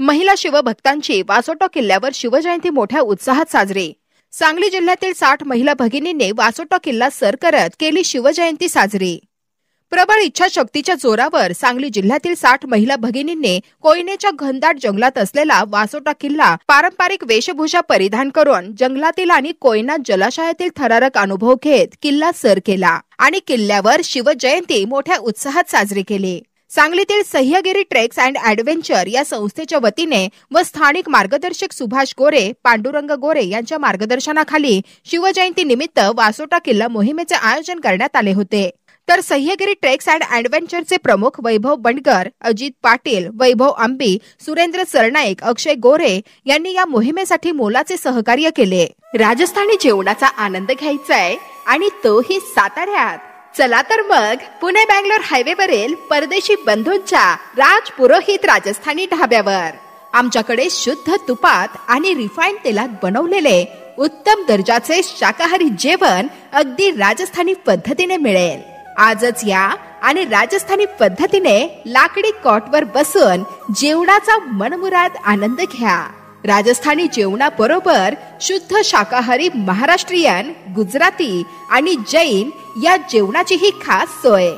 महिला शिवभक्तांची वासोटो किल्ल्यावर शिवजयंती मोठ्या उत्साहात साजरी सांगली जिल्ह्यातील साठ महिला भगिनींनी वासोटो किल्ला सर करत केली शिवजयंती साजरी प्रबळ इच्छाशक्तीच्या जोरावर सांगली जिल्ह्यातील साठ महिला भगिनींनी कोयनेच्या घनदाट जंगलात असलेला वासोटा किल्ला पारंपरिक वेशभूषा परिधान करून जंगलातील आणि कोयना जलाशयातील थरारक अनुभव घेत किल्ला सर केला आणि किल्ल्यावर शिवजयंती मोठ्या उत्साहात साजरी केली सांगलीतील सह्यागिरी ट्रेक्स अँड ॲडव्हेंचर या संस्थेच्या वतीने व स्थानिक मार्गदर्शक सुभाष गोरे पांडुरंग गोरे यांच्या मार्गदर्शनाखाली शिवजयंती निमित्त वासोटा किल्ला मोहिमेचे आयोजन करण्यात आले होते तर सह्यागिरी ट्रेक्स अँड ॲडव्हेंचरचे प्रमुख वैभव बंडकर अजित पाटील वैभव आंबी सुरेंद्र सरनाईक अक्षय गोरे यांनी या मोहिमेसाठी मोलाचे सहकार्य केले राजस्थानी जेवणाचा आनंद घ्यायचा आहे आणि तोही साताऱ्यात चला तर मग पुणे बँगलोर हायवेवरील परदेशी बंधूंच्या राज पुरोहित राजस्थानी ढाब्यावर आमच्याकडे शुद्ध तुपात आणि रिफाईन तेलात बनवलेले उत्तम दर्जाचे शाकाहारी जेवण अगदी राजस्थानी पद्धतीने मिळेल आजच या आणि राजस्थानी पद्धतीने लाकडी कॉटवर बसून जेवणाचा मनमुराद आनंद घ्या राजस्थानी जेवणाबरोबर शुद्ध शाकाहारी महाराष्ट्रीयन गुजराती आणि जैन या जेवणाची ही खास सोय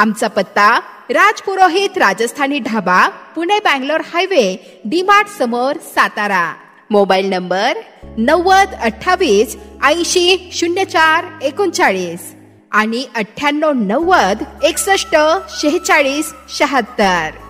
आमचा पत्ता राजपुरोहित राजस्थानी ढाबा पुणे बँगलोर हायवे डीमार्ट समोर सातारा मोबाईल नंबर नव्वद अठ्ठावीस ऐंशी शून्य चार एकोणचाळीस आणि अठ्ठ्याण्णव नव्वद एकसष्ट शेहेचाळीस शहात्तर